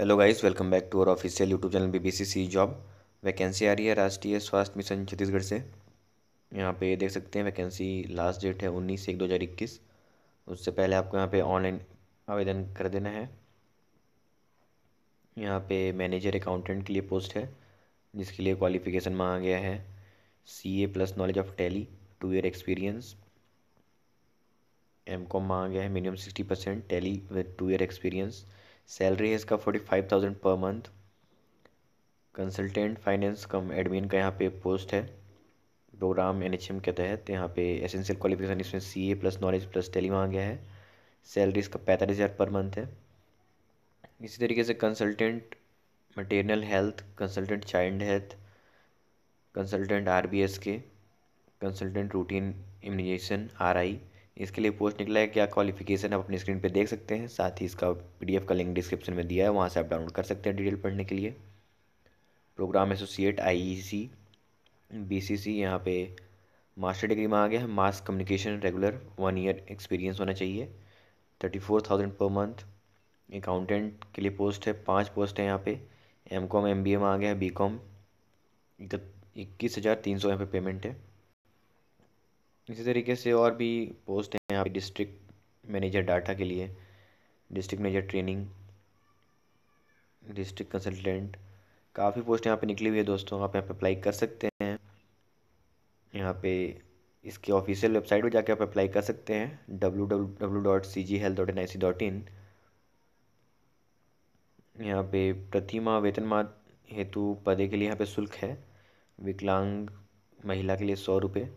hello guys welcome back to our official YouTube channel BBC C job vacancy आ रही है राष्ट्रीय स्वास्थ्य मिशन छत्तीसगढ़ से यहाँ पे देख सकते हैं वैकेंसी लास्ट डेट है उन्नीस एक दो हज़ार इक्कीस उससे पहले आपको यहाँ पे ऑनलाइन आवेदन कर देना है यहाँ पे मैनेजर अकाउंटेंट के लिए पोस्ट है जिसके लिए क्वालिफिकेशन मांगा गया है C A plus knowledge of Tally two year experience M Com मांगा गया है minimum sixty percent Tally with two year experience salary है इसका forty five thousand per month consultant finance cum admin का यहाँ पे पोस्ट है प्रोग्राम एन एच एम के तहत यहाँ पे एसेंशियल क्वालिफिकेशन इसमें C A plus knowledge plus Tally मांगा गया है सैलरी इसका पैंतालीस हज़ार पर मंथ है इसी तरीके से consultant maternal health consultant child health consultant R B S K consultant routine immunisation R I इसके लिए पोस्ट निकला है क्या क्वालिफिकेशन आप अपनी स्क्रीन पे देख सकते हैं साथ ही इसका पीडीएफ का लिंक डिस्क्रिप्शन में दिया है वहाँ से आप डाउनलोड कर सकते हैं डिटेल पढ़ने के लिए प्रोग्राम एसोसिएट आईईसी बीसीसी यहाँ पे मास्टर डिग्री में आ गया है mass communication regular one year experience होना चाहिए thirty four thousand per month accountant के लिए पोस्ट है पाँच पोस्ट है यहाँ पे एम कॉम एम बी में आ गया है बी कॉम इक्कीस हज़ार तीन सौ यहाँ पे पेमेंट है इसी तरीके से और भी पोस्ट हैं यहाँ पे डिस्ट्रिक्ट मैनेजर डाटा के लिए district manager training district consultant काफ़ी पोस्ट यहाँ पे निकली हुई है दोस्तों आप यहाँ पे अप्लाई कर सकते हैं यहाँ पे इसके ऑफिशियल वेबसाइट पर जाके आप अप्लाई कर सकते हैं W W W dot C G health dot N I C dot in यहाँ पे प्रतिमा वेतनमान हेतु पदे के लिए यहाँ पे शुल्क है विकलांग महिला के लिए सौ रुपये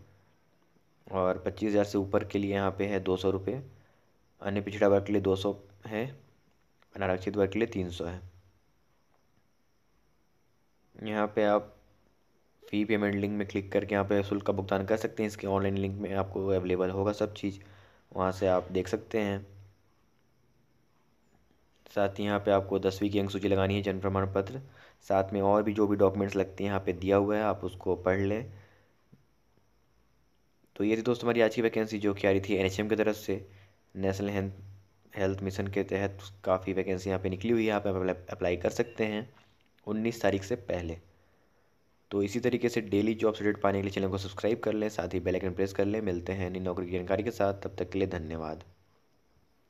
और पच्चीस हज़ार से ऊपर के लिए यहाँ पे है दो सौ रुपये अन्य पिछड़ा वर्ग के लिए दो सौ है अनारक्षित वर्ग के लिए तीन सौ है यहाँ पे आप फ़ी पेमेंट लिंक में क्लिक करके यहाँ पे शुल्क का भुगतान कर सकते हैं इसके ऑनलाइन लिंक में आपको अवेलेबल होगा सब चीज़ वहाँ से आप देख सकते हैं साथ ही यहाँ पे आपको दसवीं की अंक सूची लगानी है जन्म प्रमाण पत्र साथ में और भी जो भी डॉक्यूमेंट्स लगते हैं यहाँ पे दिया हुआ है आप उसको पढ़ लें तो ये थी दोस्तों हमारी आज की वैकेंसी जो कि आ रही थी एन की तरफ से नेशनल हेल्थ मिशन के तहत काफ़ी वैकेंसी यहाँ पे निकली हुई है आप अप्लाई कर सकते हैं उन्नीस तारीख से पहले तो इसी तरीके से डेली जॉब अपडेट पाने के लिए चैनल को सब्सक्राइब कर लें साथ ही बेल आइकन प्रेस कर लें मिलते हैं नई नौकरी की जानकारी के साथ तब तक के लिए धन्यवाद